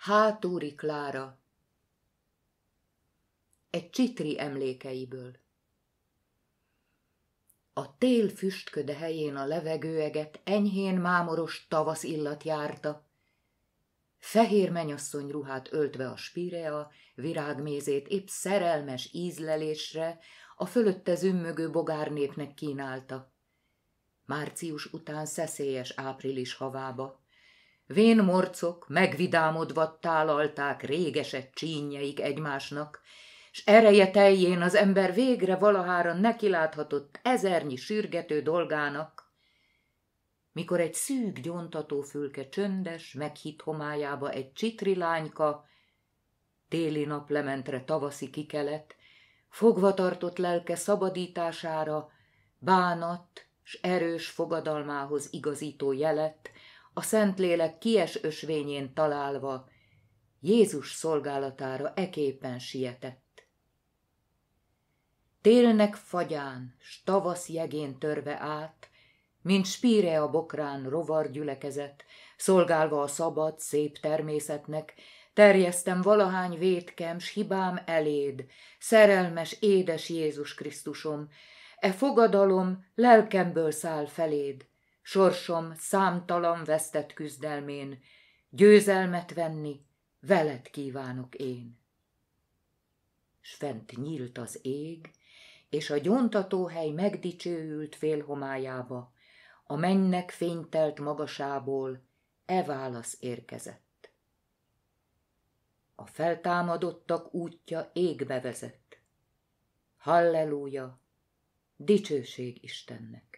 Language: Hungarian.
Hátúri Klára Egy csitri emlékeiből A tél füstköde helyén a levegőeget enyhén mámoros tavasz illat járta. Fehér menyasszony ruhát öltve a spirea, virágmézét épp szerelmes ízlelésre, a fölötte zümmögő bogárnépnek kínálta. Március után szeszélyes április havába Vén morcok megvidámodva tálalták régeset csínyeik egymásnak, s ereje teljén az ember végre valahára nekiláthatott ezernyi sürgető dolgának, mikor egy szűk gyontató fülke csöndes, meghitt homályába egy csitri lányka, téli naplementre tavaszi kikelet, fogva tartott lelke szabadítására, bánat s erős fogadalmához igazító jelet, a Szentlélek kies ösvényén találva, Jézus szolgálatára eképpen sietett. Télnek fagyán, s tavasz jegén törve át, mint spíre a bokrán rovar gyülekezett, szolgálva a szabad, szép természetnek, terjesztem valahány vétkem, s hibám eléd, szerelmes, édes Jézus Krisztusom, e fogadalom lelkemből száll feléd, sorsom számtalan vesztett küzdelmén, győzelmet venni veled kívánok én. S fent nyílt az ég, és a gyontatóhely megdicsőült homályába, a mennek fénytelt magasából e válasz érkezett. A feltámadottak útja égbe vezett. Halleluja, dicsőség Istennek!